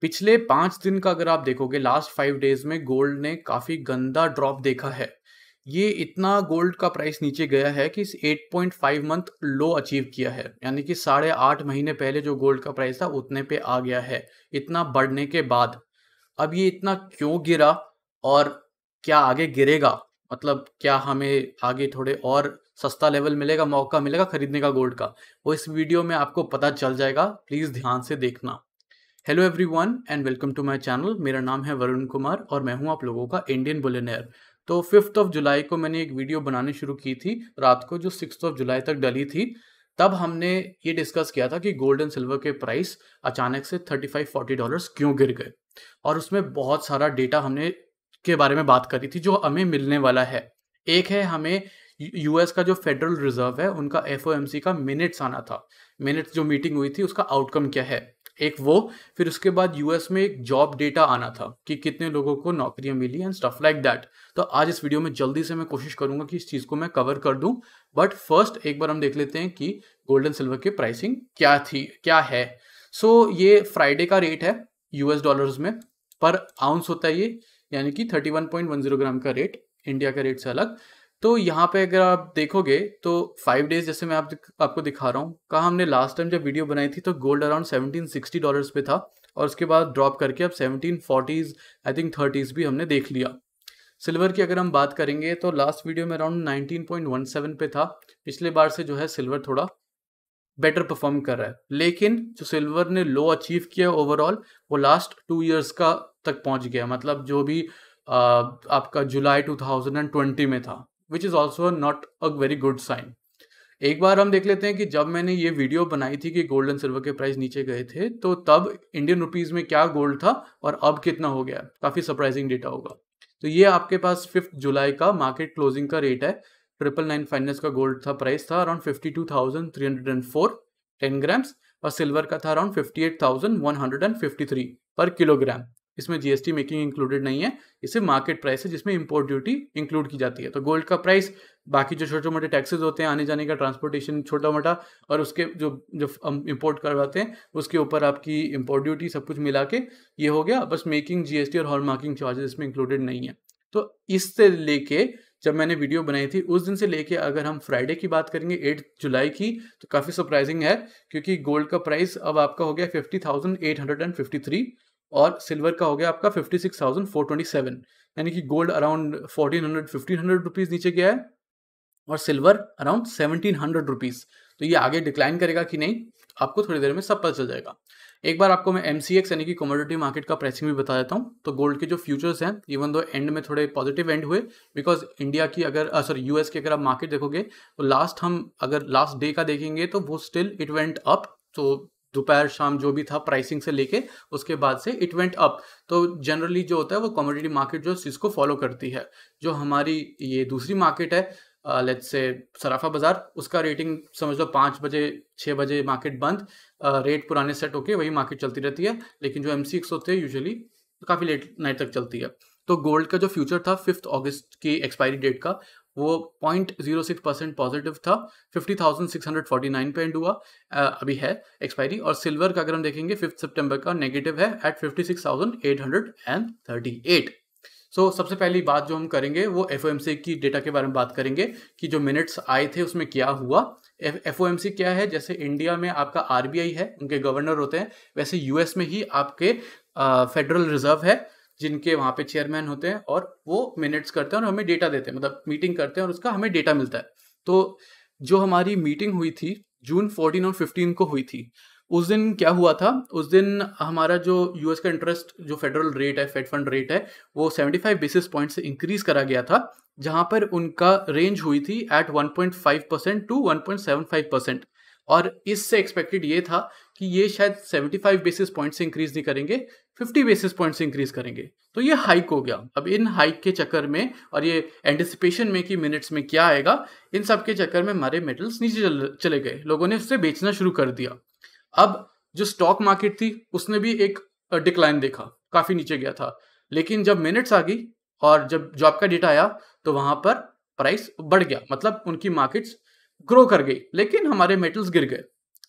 पिछले पांच दिन का अगर आप देखोगे लास्ट फाइव डेज में गोल्ड ने काफी गंदा ड्रॉप देखा है ये इतना गोल्ड का प्राइस नीचे गया है कि इस 8.5 मंथ लो अचीव किया है यानी कि साढ़े आठ महीने पहले जो गोल्ड का प्राइस था उतने पे आ गया है इतना बढ़ने के बाद अब ये इतना क्यों गिरा और क्या आगे गिरेगा मतलब क्या हमें आगे थोड़े और सस्ता लेवल मिलेगा मौका मिलेगा खरीदने का गोल्ड का वो इस वीडियो में आपको पता चल जाएगा प्लीज़ ध्यान से देखना hello everyone and welcome to my channel मेरा नाम है वरुण कुमार और मैं हूं आप लोगों का इंडियन बुलेनियर तो फिफ्थ ऑफ जुलाई को मैंने एक वीडियो बनानी शुरू की थी रात को जो सिक्स ऑफ जुलाई तक डली थी तब हमने ये डिस्कस किया था कि गोल्ड एंड सिल्वर के प्राइस अचानक से थर्टी फाइव फोर्टी डॉलर्स क्यों गिर गए और उसमें बहुत सारा डेटा हमने के बारे में बात करी थी जो हमें मिलने वाला है एक है हमें यूएस का जो फेडरल रिजर्व है उनका एफ का मिनट्स आना था मिनट्स जो मीटिंग हुई थी उसका आउटकम क्या है एक वो फिर उसके बाद यूएस में एक जॉब डेटा आना था कि कितने लोगों को नौकरियां मिली एंड स्टफ लाइक दैट तो आज इस वीडियो में जल्दी से मैं कोशिश करूंगा कि इस चीज़ को मैं कवर कर दूं बट फर्स्ट एक बार हम देख लेते हैं कि गोल्डन सिल्वर की प्राइसिंग क्या थी क्या है सो so, ये फ्राइडे का रेट है यूएस डॉलर में पर आउंस होता है ये यानी कि थर्टी ग्राम का रेट इंडिया का रेट से अलग तो यहाँ पे अगर आप देखोगे तो फाइव डेज जैसे मैं आप दिख, आपको दिखा रहा हूँ कहा हमने लास्ट टाइम जब वीडियो बनाई थी तो gold around seventeen sixty dollars पे था और उसके बाद ड्रॉप करके अब seventeen forties I think thirties भी हमने देख लिया सिल्वर की अगर हम बात करेंगे तो लास्ट वीडियो में around nineteen point one seven पे था पिछले बार से जो है सिल्वर थोड़ा बेटर परफॉर्म कर रहा है लेकिन जो सिल्वर ने लो अचीव किया ओवरऑल वो लास्ट टू ईयर्स का तक पहुंच गया मतलब जो भी आ, आपका जुलाई 2020 में था which is also not a very good sign एक बार हम देख लेते हैं कि जब मैंने ये वीडियो बनाई थी कि गोल्ड एंड सिल्वर के प्राइस नीचे गए थे तो तब इंडियन रुपीज़ में क्या गोल्ड था और अब कितना हो गया काफ़ी सरप्राइजिंग डेटा होगा तो ये आपके पास फिफ्थ जुलाई का मार्केट क्लोजिंग का रेट है ट्रिपल नाइन फाइनेंस का गोल्ड था प्राइस था around fifty two thousand three hundred and for ten grams और सिल्वर का था around fifty eight thousand one hundred and fifty three per kilogram इसमें जीएसटी मेकिंग इंक्लूडेड नहीं है इसे मार्केट प्राइस है जिसमें इंपोर्ट ड्यूटी इंक्लूड की जाती है तो गोल्ड का प्राइस बाकी जो छोटे मोटे टैक्सेस होते हैं आने जाने का ट्रांसपोर्टेशन छोटा मोटा और उसके जो जो हम इम्पोर्ट करवाते हैं उसके ऊपर आपकी इम्पोर्ट ड्यूटी सब कुछ मिला के ये हो गया बस मेकिंग जीएसटी और हॉल मार्किंग चार्जेस इसमें इंक्लूडेड नहीं है तो इससे लेके जब मैंने वीडियो बनाई थी उस दिन से लेके अगर हम फ्राइडे की बात करेंगे एट जुलाई की तो काफ़ी सरप्राइजिंग है क्योंकि गोल्ड का प्राइस अब आपका हो गया fifty thousand eight hundred and fifty three और सिल्वर का हो गया आपका fifty six thousand four twenty seven यानी कि gold around fourteen hundred fifteen hundred rupees नीचे गया है और silver around seventeen hundred rupees तो ये आगे डिक्लाइन करेगा कि नहीं आपको थोड़ी देर में सब पता चल जाएगा एक बार आपको मैं एम यानी कि कमोडिटी मार्केट का प्राइसिंग भी बता देता हूँ तो गोल्ड के जो फ्यूचर्स हैं इवन दो एंड में थोड़े पॉजिटिव एंड हुए बिकॉज इंडिया की अगर सॉरी यूएस की अगर आप मार्केट देखोगे तो लास्ट हम अगर लास्ट डे का देखेंगे तो वो स्टिल इट वेंट अप तो दोपहर शाम जो भी था प्राइसिंग से लेके उसके बाद से इट वेंट अप तो जनरली जो होता है वो कमोडिटी मार्केट जो है इसको फॉलो करती है जो हमारी ये दूसरी मार्केट है लेट्स से सराफा बाज़ार उसका रेटिंग समझ लो पाँच बजे छः बजे मार्केट बंद रेट पुराने सेट होके वही मार्केट चलती रहती है लेकिन जो एम होते हैं यूजली काफ़ी लेट नाइट तक चलती है तो गोल्ड का जो फ्यूचर था फिफ्थ अगस्त की एक्सपायरी डेट का वो point zero six percent positive था fifty thousand six hundred forty nine पे एंड हुआ अभी है एक्सपायरी और सिल्वर का अगर हम देखेंगे फिफ्थ सितंबर का नेगेटिव है at fifty six thousand eight hundred and thirty eight so सबसे पहली बात जो हम करेंगे वो एफ की डेटा के बारे में बात करेंगे कि जो मिनट्स आए थे उसमें क्या हुआ एफ क्या है जैसे इंडिया में आपका आर है उनके गवर्नर होते हैं वैसे यूएस में ही आपके फेडरल रिजर्व है जिनके वहाँ पे चेयरमैन होते हैं और वो मिनट्स करते हैं और हमें डेटा देते हैं मतलब मीटिंग करते हैं और उसका हमें डेटा मिलता है तो जो हमारी मीटिंग हुई थी जून फोर्टीन और फिफ्टीन को हुई थी उस दिन क्या हुआ था उस दिन हमारा जो यूएस का इंटरेस्ट जो फेडरल रेट है फेड फंड रेट है वो 75 बेसिस पॉइंट से इंक्रीज करा गया था जहां पर उनका रेंज हुई थी एट 1.5 परसेंट टू 1.75 परसेंट और इससे एक्सपेक्टेड ये था कि ये शायद 75 बेसिस पॉइंट से इंक्रीज नहीं करेंगे 50 बेसिस पॉइंट से इंक्रीज करेंगे तो ये हाइक हो गया अब इन हाइक के चक्कर में और ये एंटिसिपेशन में कि मिनट्स में क्या आएगा इन सब के चक्कर में हमारे मेटल्स नीचे चले गए लोगों ने उससे बेचना शुरू कर दिया अब जो स्टॉक मार्केट थी उसने भी एक डिक्लाइन देखा काफ़ी नीचे गया था लेकिन जब मिनट्स आ गई और जब जॉब का डेटा आया तो वहाँ पर प्राइस बढ़ गया मतलब उनकी मार्केट्स ग्रो कर गई लेकिन हमारे मेटल्स गिर गए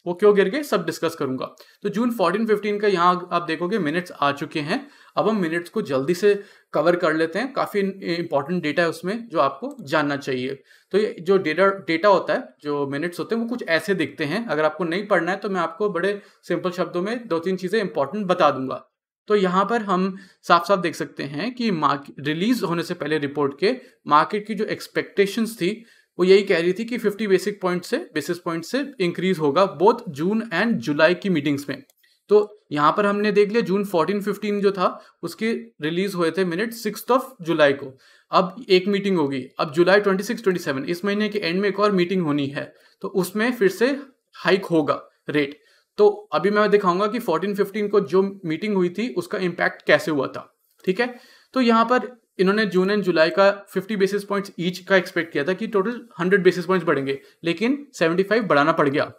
वो क्यों गिर गए सब डिस्कस करूंगा तो जून 14 15 का यहाँ आप देखोगे मिनट्स आ चुके हैं अब हम मिनट्स को जल्दी से कवर कर लेते हैं काफ़ी इंपॉर्टेंट डेटा है उसमें जो आपको जानना चाहिए तो ये जो डेटा डेटा होता है जो मिनट्स होते हैं वो कुछ ऐसे दिखते हैं अगर आपको नहीं पढ़ना है तो मैं आपको बड़े सिंपल शब्दों में दो तीन चीज़ें इंपॉर्टेंट बता दूंगा तो यहाँ पर हम साफ साफ देख सकते हैं कि मार्केट रिलीज होने से पहले रिपोर्ट के मार्केट की जो एक्सपेक्टेशंस थी वो यही कह रही थी कि 50 बेसिक पॉइंट से बेसिस पॉइंट से इंक्रीज होगा बोथ जून एंड जुलाई की मीटिंग्स में तो यहाँ पर हमने देख लिया जून 14 15 जो था उसके रिलीज हुए थे मिनट सिक्स ऑफ जुलाई को अब एक मीटिंग होगी अब जुलाई 26 27 इस महीने के एंड में एक और मीटिंग होनी है तो उसमें फिर से हाइक होगा रेट तो अभी मैं दिखाऊंगा कि 14 15 को जो मीटिंग हुई थी उसका इम्पैक्ट कैसे हुआ था ठीक है तो यहाँ पर इन्होंने जून एंड जुलाई का 50 बेसिस पॉइंट्स ईच का एक्सपेक्ट किया था कि टोटल 100 बेसिस पॉइंट्स बढ़ेंगे लेकिन 75 बढ़ाना पड़ गया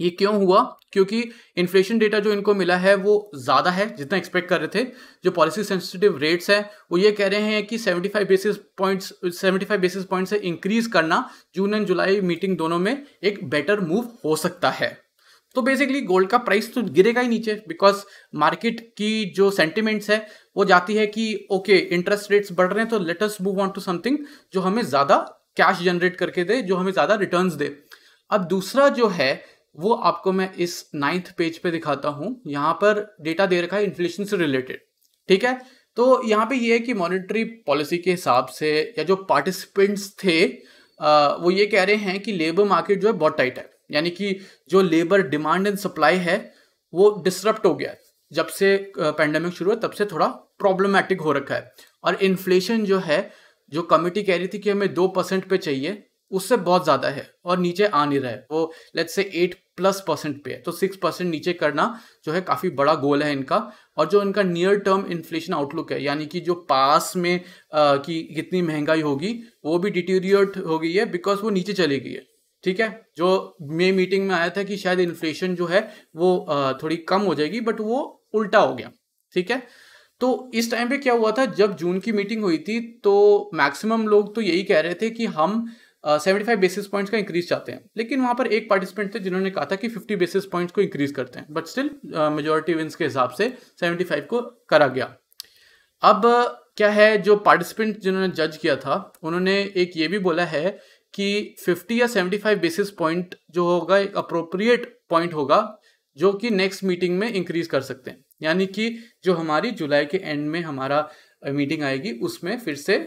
ये क्यों हुआ क्योंकि इन्फ्लेशन डेटा जो इनको मिला है वो ज़्यादा है जितना एक्सपेक्ट कर रहे थे जो पॉलिसी सेंसिटिव रेट्स हैं वो ये कह रहे हैं कि 75 बेसिस पॉइंट्स 75 बेसिस पॉइंट से इंक्रीज करना जून एंड जुलाई मीटिंग दोनों में एक बेटर मूव हो सकता है तो बेसिकली गोल्ड का प्राइस तो गिरेगा ही नीचे बिकॉज मार्केट की जो सेंटिमेंट्स है वो जाती है कि ओके इंटरेस्ट रेट्स बढ़ रहे हैं तो latest move on to something जो हमें ज़्यादा कैश जनरेट करके दे जो हमें ज़्यादा रिटर्न दे अब दूसरा जो है वो आपको मैं इस नाइन्थ पेज पे दिखाता हूँ यहाँ पर डेटा दे रखा है इन्फ्लेशन से रिलेटेड ठीक है तो यहाँ पे ये है कि मॉनेटरी पॉलिसी के हिसाब से या जो पार्टिसिपेंट्स थे आ, वो ये कह रहे हैं कि लेबर मार्केट जो है बहुत टाइट है यानी कि जो लेबर डिमांड एंड सप्लाई है वो डिस्टरप्ट हो गया जब से पैंडमिक शुरू हुआ तब से थोड़ा प्रॉब्लमेटिक हो रखा है और इन्फ्लेशन जो है जो कमिटी कह रही थी कि हमें दो परसेंट पे चाहिए उससे बहुत ज़्यादा है और नीचे आ नहीं रहा है वो let's say eight plus percent पे है तो सिक्स परसेंट नीचे करना जो है काफ़ी बड़ा गोल है इनका और जो इनका नियर टर्म इन्फ्लेशन आउटलुक है यानी कि जो पास में आ, कि कितनी महंगाई होगी वो भी डिटेरियट हो गई है बिकॉज वो नीचे चली गई है ठीक है जो मे मीटिंग में आया था कि शायद इन्फ्लेशन जो है वो थोड़ी कम हो जाएगी बट वो उल्टा हो गया ठीक है तो इस टाइम पे क्या हुआ था जब जून की मीटिंग हुई थी तो मैक्सिमम लोग तो यही कह रहे थे कि हम सेवेंटी फाइव बेसिस पॉइंट्स का इंक्रीज चाहते हैं लेकिन वहां पर एक पार्टिसिपेंट थे जिन्होंने कहा था कि फिफ्टी बेसिस पॉइंट्स को इंक्रीज करते हैं बट स्टिल मेजोरिटी विंस के हिसाब से सेवेंटी फाइव को करा गया अब क्या है जो पार्टिसिपेंट जिन्होंने जज किया था उन्होंने एक ये भी बोला है कि 50 या 75 बेसिस पॉइंट जो होगा एक अप्रोप्रिएट पॉइंट होगा जो कि नेक्स्ट मीटिंग में इंक्रीज कर सकते हैं यानी कि जो हमारी जुलाई के एंड में हमारा मीटिंग आएगी उसमें फिर से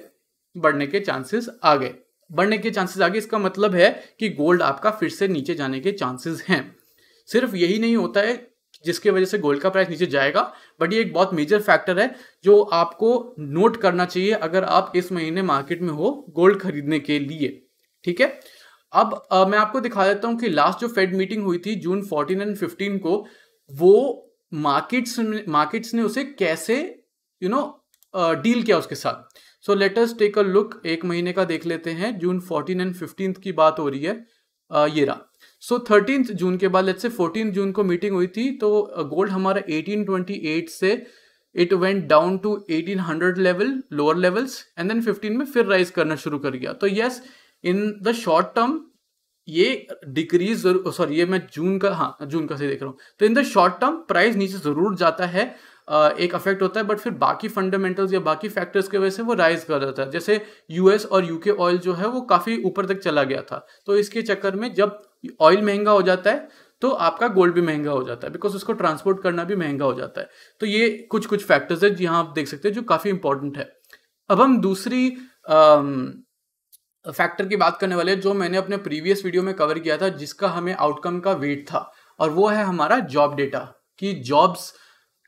बढ़ने के चांसेस आ गए बढ़ने के चांसेस गए इसका मतलब है कि गोल्ड आपका फिर से नीचे जाने के चांसेस हैं सिर्फ यही नहीं होता है जिसके वजह से गोल्ड का प्राइस नीचे जाएगा बट ये एक बहुत मेजर फैक्टर है जो आपको नोट करना चाहिए अगर आप इस महीने मार्केट में हो गोल्ड खरीदने के लिए ठीक है अब आ, मैं आपको दिखा देता हूं कि लास्ट जो फेड मीटिंग हुई थी जून फोर्टीन एंड फिफ्टीन को वो मार्केट्स मार्केट्स ने उसे कैसे यू नो डील किया उसके साथ so let's take a look एक महीने का देख लेते हैं जून फोर्टीन एंड फिफ्टीन की बात हो रही है आ, ये रहा सो थर्टीन जून के बाद लेट से फोर्टीन जून को मीटिंग हुई थी तो गोल्ड हमारा 1828 से it went down to 1800 level lower levels and then 15 में फिर राइज करना शुरू कर गया तो yes yes, in the short term ये डिक्रीज सॉरी oh, ये मैं जून का हाँ जून का से देख रहा हूँ तो in the short term price नीचे ज़रूर जाता है एक अफेक्ट होता है बट फिर बाकी फंडामेंटल्स या बाकी फैक्टर्स की वजह से वो राइज कर जाता है जैसे यूएस और यूके ऑयल जो है वो काफ़ी ऊपर तक चला गया था तो इसके चक्कर में जब ऑयल महंगा हो जाता है तो आपका गोल्ड भी महंगा हो जाता है बिकॉज उसको ट्रांसपोर्ट करना भी महंगा हो जाता है तो ये कुछ कुछ फैक्टर्स है जहाँ आप देख सकते हैं जो काफ़ी इंपॉर्टेंट है अब हम दूसरी फैक्टर की बात करने वाले जो मैंने अपने प्रीवियस वीडियो में कवर किया था जिसका हमें आउटकम का वेट था और वो है हमारा जॉब डेटा कि जॉब्स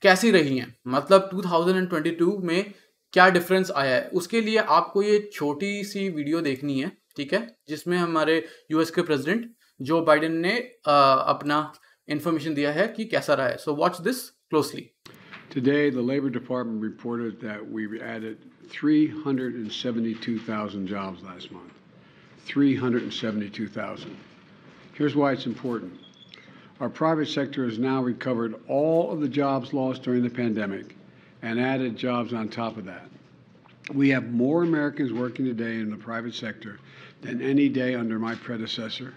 कैसी रही हैं मतलब 2022 में क्या डिफरेंस आया है उसके लिए आपको ये छोटी सी वीडियो देखनी है ठीक है जिसमें हमारे यूएस के प्रेसिडेंट जो बाइडेन ने आ, अपना इन्फॉर्मेशन दिया है कि कैसा रहा है so watch this closely Today, the Labor Department reported that we added 372,000 jobs last month. 372,000. Here's why it's important. Our private sector has now recovered all of the jobs lost during the pandemic and added jobs on top of that. We have more Americans working today in the private sector than any day under my predecessor,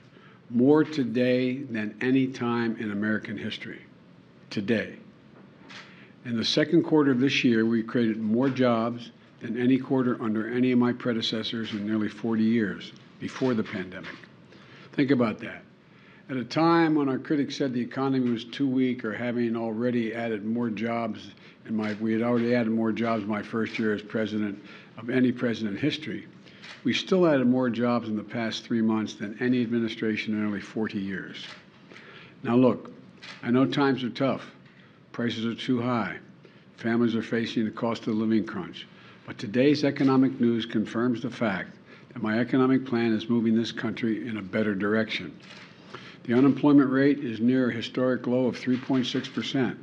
more today than any time in American history. Today. In the second quarter of this year, we created more jobs than any quarter under any of my predecessors in nearly 40 years before the pandemic. Think about that. At a time when our critics said the economy was too weak or having already added more jobs in my we had already added more jobs my first year as president of any president in history. We still added more jobs in the past 3 months than any administration in nearly 40 years. Now look, I know times are tough Prices are too high. Families are facing the cost of living crunch. But today's economic news confirms the fact that my economic plan is moving this country in a better direction. The unemployment rate is near a historic low of 3.6%.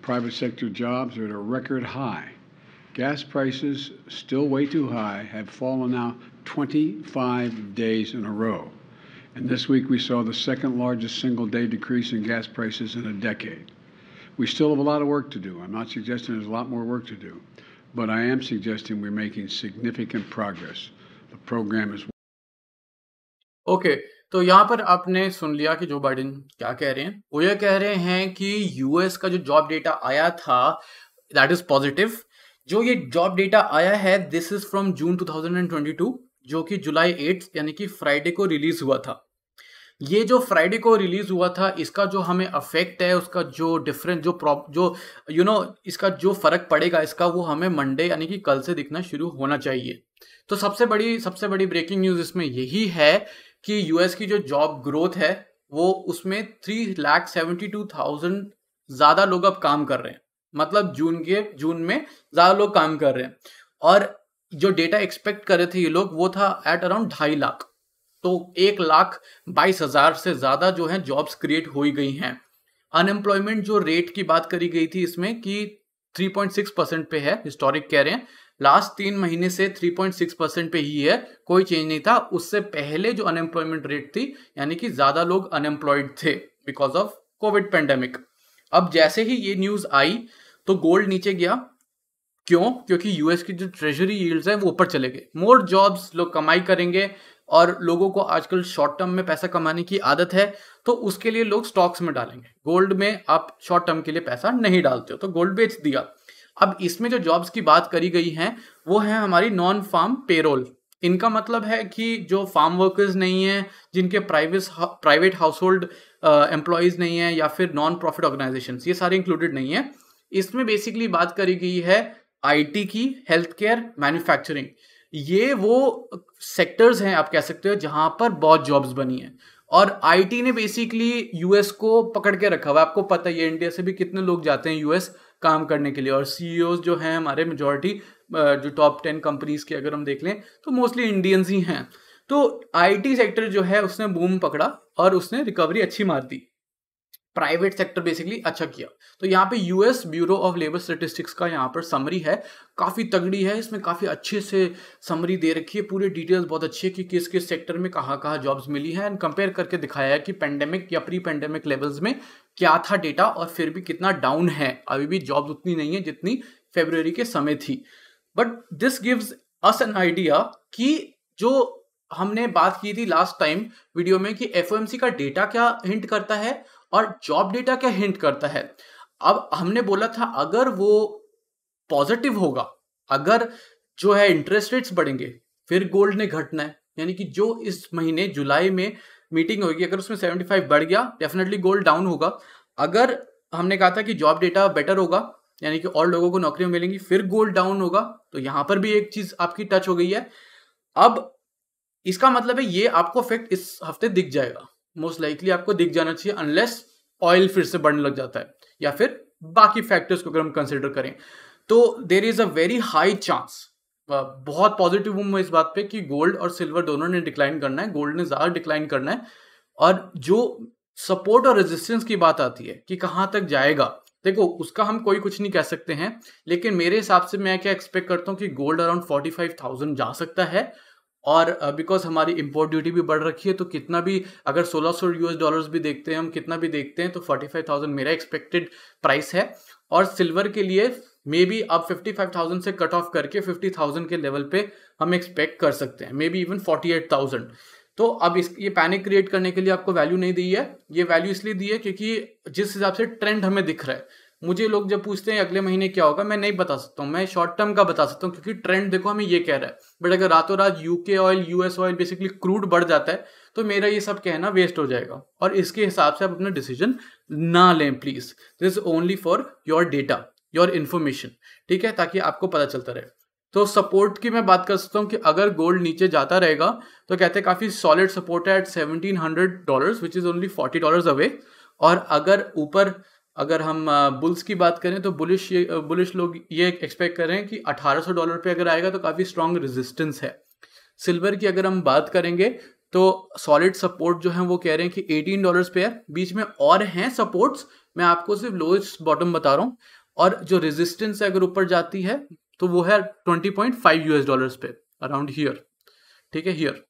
Private sector jobs are at a record high. Gas prices, still way too high, have fallen now 25 days in a row. And this week we saw the second largest single day decrease in gas prices in a decade. We still have a lot of work to do. I'm not suggesting there's a lot more work to do, but I am suggesting we're making significant progress. The program is okay, तो यहाँ पर आपने सुन लिया कि Joe Biden क्या कह रहे हैं वो ये कह रहे हैं कि यूएस का जो जॉब डेटा आया था दैट इज पॉजिटिव जो ये जॉब डेटा आया है दिस इज फ्रॉम जून 2022 जो कि जुलाई एट यानी कि फ्राइडे को रिलीज हुआ था ये जो फ्राइडे को रिलीज हुआ था इसका जो हमें अफेक्ट है उसका जो डिफरेंस जो प्रॉप जो यू you नो know, इसका जो फर्क पड़ेगा इसका वो हमें मंडे यानी कि कल से दिखना शुरू होना चाहिए तो सबसे बड़ी सबसे बड़ी ब्रेकिंग न्यूज इसमें यही है कि यूएस की जो जॉब ग्रोथ है वो उसमें three lakh seventy two thousand ज्यादा लोग अब काम कर रहे हैं मतलब जून के जून में ज्यादा लोग काम कर रहे हैं और जो डेटा एक्सपेक्ट कर रहे थे ये लोग वो था एट अराउंड ढाई लाख तो एक लाख बाईस हजार से ज्यादा जो है जॉब्स क्रिएट हो गई हैं अनएम्प्लॉयमेंट जो रेट की बात करी गई थी इसमें कि 3.6 परसेंट पे है हिस्टोरिक कह रहे हैं लास्ट तीन महीने से 3.6 परसेंट पे ही है कोई चेंज नहीं था उससे पहले जो अनएम्प्लॉयमेंट रेट थी यानी कि ज्यादा लोग अनएम्प्लॉयड थे बिकॉज ऑफ कोविड पेंडेमिक अब जैसे ही ये न्यूज आई तो गोल्ड नीचे गया क्यों क्योंकि यूएस की जो ट्रेजरी यील्ड्स है वो ऊपर चले गए मोर जॉब्स लोग कमाई करेंगे और लोगों को आजकल शॉर्ट टर्म में पैसा कमाने की आदत है तो उसके लिए लोग स्टॉक्स में डालेंगे गोल्ड में आप शॉर्ट टर्म के लिए पैसा नहीं डालते हो तो गोल्ड बेच दिया अब इसमें जो जॉब्स की बात करी गई है वो है हमारी नॉन फार्म पेरोल इनका मतलब है कि जो फार्म वर्कर्स नहीं है जिनके private private household employees नहीं है या फिर नॉन प्रॉफिट ऑर्गेनाइजेशन ये सारे इंक्लूडेड नहीं है इसमें बेसिकली बात करी गई है आईटी की हेल्थ केयर मैन्युफैक्चरिंग ये वो सेक्टर्स हैं आप कह सकते हो जहां पर बहुत जॉब्स बनी हैं और आईटी ने बेसिकली यूएस को पकड़ के रखा हुआ आपको पता ही है इंडिया से भी कितने लोग जाते हैं यूएस काम करने के लिए और सीईओ e जो हैं हमारे मेजोरिटी जो टॉप टेन कंपनीज के अगर हम देख लें तो मोस्टली इंडियंस ही हैं तो आईटी सेक्टर जो है उसने बूम पकड़ा और उसने रिकवरी अच्छी मार दी प्राइवेट सेक्टर बेसिकली अच्छा किया तो यहाँ पे US bureau of labour statistics का यहाँ पर समरी है काफ़ी तगड़ी है इसमें काफ़ी अच्छे से समरी दे रखी है पूरी डिटेल्स बहुत अच्छी है कि किस किस सेक्टर में कहाँ कहाँ जॉब्स मिली है एंड कंपेयर करके दिखाया है कि पेंडेमिक या प्री पेंडेमिक लेवल्स में क्या था डेटा और फिर भी कितना डाउन है अभी भी जॉब्स उतनी नहीं है जितनी फेब्रवरी के समय थी but this gives us an idea कि जो हमने बात की थी लास्ट टाइम वीडियो में कि एफ का डेटा क्या हिंट करता है और जॉब डेटा क्या हिंट करता है अब हमने बोला था अगर वो पॉजिटिव होगा अगर जो है इंटरेस्ट रेट्स बढ़ेंगे फिर गोल्ड ने घटना है यानी कि जो इस महीने जुलाई में मीटिंग होगी अगर उसमें 75 बढ़ गया डेफिनेटली गोल्ड डाउन होगा अगर हमने कहा था कि जॉब डेटा बेटर होगा यानी कि और लोगों को नौकरियां मिलेंगी फिर गोल्ड डाउन होगा तो यहां पर भी एक चीज आपकी टच हो गई है अब इसका मतलब है ये आपको इफेक्ट इस हफ्ते दिख जाएगा मोस्ट लाइकली आपको दिख जाना चाहिए अनलेस ऑयल फिर से बढ़ने लग जाता है या फिर बाकी फैक्टर्स को अगर हम कंसिडर करें तो there is a very high chance बहुत पॉजिटिव हूँ मैं इस बात पे कि गोल्ड और सिल्वर दोनों ने डिक्लाइन करना है गोल्ड ने ज़्यादा डिक्लाइन करना है और जो सपोर्ट और रेजिस्टेंस की बात आती है कि कहाँ तक जाएगा देखो उसका हम कोई कुछ नहीं कह सकते हैं लेकिन मेरे हिसाब से मैं क्या एक्सपेक्ट करता हूँ कि gold around forty five thousand जा सकता है और बिकॉज हमारी इम्पोर्ट ड्यूटी भी बढ़ रखी है तो कितना भी अगर 1600 एस डॉलर्स भी देखते हैं हम कितना भी देखते हैं तो 45,000 मेरा एक्सपेक्टेड प्राइस है और सिल्वर के लिए मे बी अब 55,000 से कट ऑफ करके 50,000 के लेवल पे हम एक्सपेक्ट कर सकते हैं मे बी इवन 48,000 तो अब इस ये पैनिक क्रिएट करने के लिए आपको वैल्यू नहीं दी है ये वैल्यू इसलिए दी है क्योंकि जिस हिसाब से ट्रेंड हमें दिख रहा है मुझे लोग जब पूछते हैं अगले महीने क्या होगा मैं नहीं बता सकता हूँ मैं शॉर्ट टर्म का बता सकता हूँ क्योंकि ट्रेंड देखो हमें ये कह रहा है बट अगर रातों रात UK oil US oil basically crude बढ़ जाता है तो मेरा ये सब कहना वेस्ट हो जाएगा और इसके हिसाब से आप अपना डिसीजन ना लें please this is only for your data your information ठीक है ताकि आपको पता चलता रहे तो सपोर्ट की मैं बात कर सकता हूँ कि अगर गोल्ड नीचे जाता रहेगा तो कहते हैं काफ़ी सॉलिड सपोर्ट है at seventeen hundred dollar which is only forty dollar away और अगर ऊपर अगर हम बुल्स की बात करें तो बुलिश ये बुलिश लोग ये एक्सपेक्ट कर रहे हैं कि 1800 डॉलर पे अगर आएगा तो काफ़ी स्ट्रॉन्ग रेजिस्टेंस है सिल्वर की अगर हम बात करेंगे तो सॉलिड सपोर्ट जो है वो कह रहे हैं कि 18 डॉलर्स पे है बीच में और हैं सपोर्ट्स मैं आपको सिर्फ लोएस्ट बॉटम बता रहा हूँ और जो रेजिस्टेंस है अगर ऊपर जाती है तो वो है 20.5 यूएस डॉलर्स पे अराउंड हियर ठीक है हियर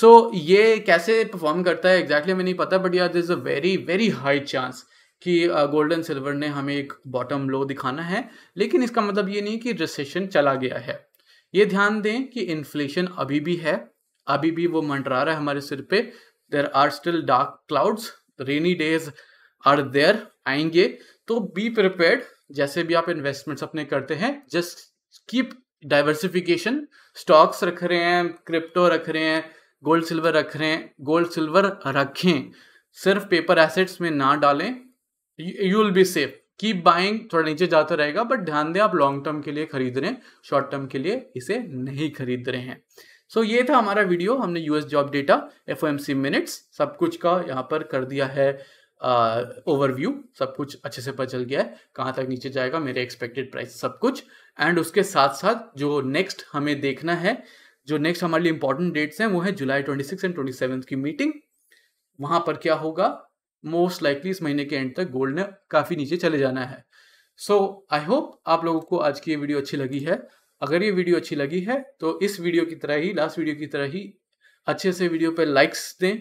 सो so, ये कैसे परफॉर्म करता है एग्जैक्टली exactly मैं नहीं पता बट यार this a very very high chance कि गोल्ड एंड सिल्वर ने हमें एक बॉटम लो दिखाना है लेकिन इसका मतलब ये नहीं कि रिसेशन चला गया है ये ध्यान दें कि इन्फ्लेशन अभी भी है अभी भी वो मंडरा रहा है हमारे सिर पे there are still dark clouds rainy days are there आएंगे तो बी प्रिपेयर्ड जैसे भी आप इन्वेस्टमेंट्स अपने करते हैं जस्ट कीप डाइवर्सिफिकेशन स्टॉक्स रख रहे हैं क्रिप्टो रख रहे हैं गोल्ड सिल्वर रख रहे हैं गोल्ड सिल्वर रखें सिर्फ पेपर एसेट्स में ना डालें you will be safe keep buying थोड़ा नीचे जाता रहेगा बट ध्यान दें आप लॉन्ग टर्म के लिए खरीद रहे हैं शॉर्ट टर्म के लिए इसे नहीं खरीद रहे हैं सो so, ये था हमारा वीडियो हमने US job data F minutes सब कुछ का यहाँ पर कर दिया है ओवरव्यू uh, सब कुछ अच्छे से पता चल गया है कहाँ तक नीचे जाएगा मेरे एक्सपेक्टेड प्राइस सब कुछ एंड उसके साथ साथ जो नेक्स्ट हमें देखना है जो नेक्स्ट हमारे लिए इंपॉर्टेंट डेट्स हैं वो है July twenty six and twenty seven की मीटिंग वहाँ पर क्या होगा मोस्ट लाइकली इस महीने के एंड तक गोल्ड ने काफ़ी नीचे चले जाना है सो आई होप आप लोगों को आज की ये वीडियो अच्छी लगी है अगर ये वीडियो अच्छी लगी है तो इस वीडियो की तरह ही लास्ट वीडियो की तरह ही अच्छे से वीडियो पर लाइक्स दें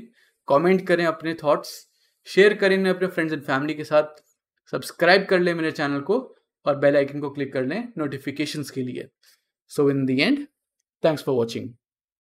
कमेंट करें अपने थॉट्स शेयर करें अपने फ्रेंड्स एंड फैमिली के साथ सब्सक्राइब कर लें मेरे चैनल को और बेल आइकन को क्लिक कर लें नोटिफिकेशंस के लिए so in the end thanks for watching